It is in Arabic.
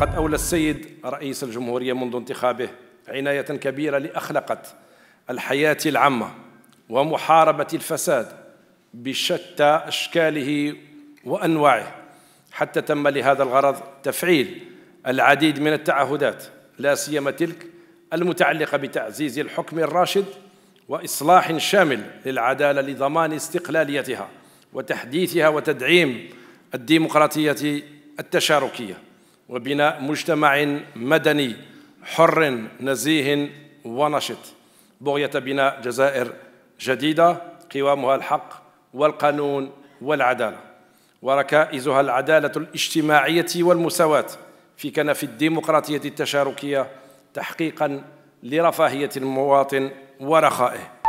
فقد أولى السيد رئيس الجمهورية منذ انتخابه عناية كبيرة لأخلقة الحياة العامة ومحاربة الفساد بشتى أشكاله وأنواعه حتى تم لهذا الغرض تفعيل العديد من التعهدات لا سيما تلك المتعلقة بتعزيز الحكم الراشد وإصلاح شامل للعدالة لضمان استقلاليتها وتحديثها وتدعيم الديمقراطية التشاركية وبناء مجتمع مدني حر نزيه ونشط بغية بناء جزائر جديدة قوامها الحق والقانون والعدالة وركائزها العدالة الاجتماعية والمساواة في كنف الديمقراطية التشاركية تحقيقا لرفاهية المواطن ورخائه